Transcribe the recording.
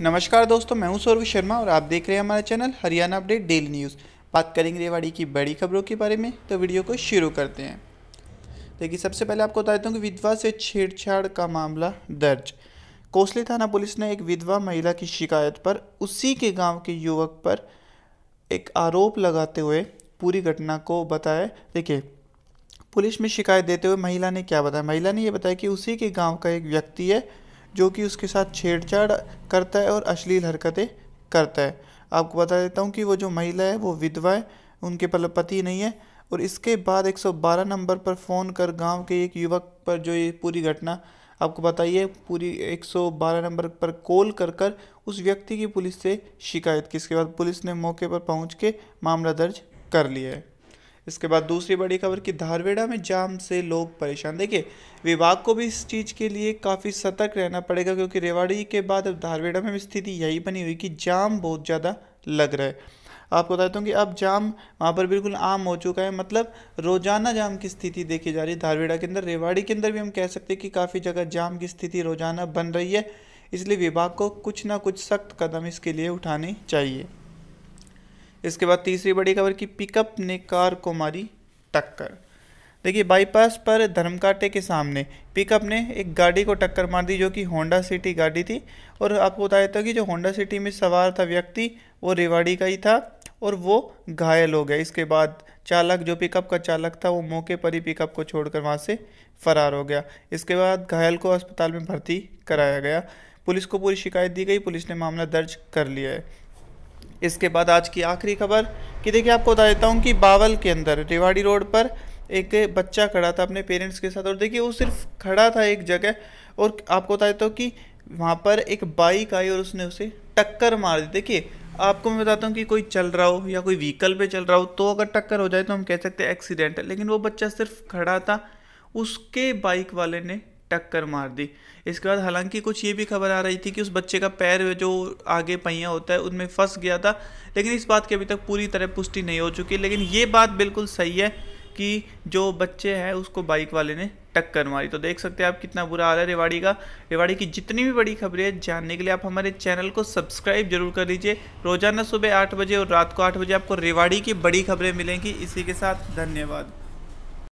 नमस्कार दोस्तों मैं हूं सौरभ शर्मा और आप देख रहे हैं हमारा channel Haryana update daily news बात करेंगे रेवाड़ी की बड़ी खबरों के बारे में तो वीडियो को शुरू करते हैं देखिए सबसे पहले आपको बता देता हूँ कि विधवा से छेड़छाड़ का मामला दर्ज कोसली थाना पुलिस ने एक विधवा महिला की शिकायत पर उसी के गाँव के युवक पर एक आरोप लगाते हुए पूरी घटना को बताया देखिए पुलिस में शिकायत देते हुए महिला ने क्या बताया महिला ने यह बताया कि उसी के गाँव का एक व्यक्ति है जो कि उसके साथ छेड़छाड़ करता है और अश्लील हरकतें करता है आपको बता देता हूँ कि वो जो महिला है वो विधवा है उनके पति नहीं है और इसके बाद 112 नंबर पर फ़ोन कर गांव के एक युवक पर जो ये पूरी घटना आपको बताइए पूरी 112 नंबर पर कॉल कर कर उस व्यक्ति की पुलिस से शिकायत की इसके बाद पुलिस ने मौके पर पहुंच के मामला दर्ज कर लिया है इसके बाद दूसरी बड़ी खबर कि धारवेड़ा में जाम से लोग परेशान देखिए विभाग को भी इस चीज़ के लिए काफ़ी सतर्क रहना पड़ेगा क्योंकि रेवाड़ी के बाद अब धारवेड़ा में स्थिति यही बनी हुई कि जाम बहुत ज़्यादा लग रहा है आपको बताता हूँ कि अब जाम वहाँ पर बिल्कुल आम हो चुका है मतलब रोज़ाना जाम की स्थिति देखी जा रही है धारवेड़ा के अंदर रेवाड़ी के अंदर भी हम कह सकते हैं कि काफ़ी जगह जाम की स्थिति रोज़ाना बन रही है इसलिए विभाग को कुछ ना कुछ सख्त कदम इसके लिए उठाने चाहिए इसके बाद तीसरी बड़ी खबर कि पिकअप ने कार को मारी टक्कर देखिए बाईपास पर धर्मकाटे के सामने पिकअप ने एक गाड़ी को टक्कर मार दी जो कि होंडा सिटी गाड़ी थी और आपको बता देता कि जो होंडा सिटी में सवार था व्यक्ति वो रेवाड़ी का ही था और वो घायल हो गया इसके बाद चालक जो पिकअप का चालक था वो मौके पर ही पिकअप को छोड़कर वहाँ से फरार हो गया इसके बाद घायल को अस्पताल में भर्ती कराया गया पुलिस को पूरी शिकायत दी गई पुलिस ने मामला दर्ज कर लिया है इसके बाद आज की आखिरी खबर कि देखिए आपको बता देता हूँ कि बावल के अंदर रेवाड़ी रोड पर एक बच्चा खड़ा था अपने पेरेंट्स के साथ और देखिए वो सिर्फ खड़ा था एक जगह और आपको बता देता हूँ कि वहाँ पर एक बाइक आई और उसने उसे टक्कर मार दी देखिए आपको मैं बताता हूँ कि कोई चल रहा हो या कोई व्हीकल पे चल रहा हो तो अगर टक्कर हो जाए तो हम कह सकते हैं एक्सीडेंट है लेकिन वो बच्चा सिर्फ खड़ा था उसके बाइक वाले ने टक्कर मार दी इसके बाद हालांकि कुछ ये भी खबर आ रही थी कि उस बच्चे का पैर जो आगे पहिया होता है उनमें फंस गया था लेकिन इस बात की अभी तक पूरी तरह पुष्टि नहीं हो चुकी लेकिन ये बात बिल्कुल सही है कि जो बच्चे हैं उसको बाइक वाले ने टक्कर मारी तो देख सकते हैं आप कितना बुरा हाल है रेवाड़ी का रेवाड़ी की जितनी भी बड़ी खबरें जानने के लिए आप हमारे चैनल को सब्सक्राइब जरूर कर दीजिए रोजाना सुबह आठ बजे और रात को आठ बजे आपको रेवाड़ी की बड़ी खबरें मिलेंगी इसी के साथ धन्यवाद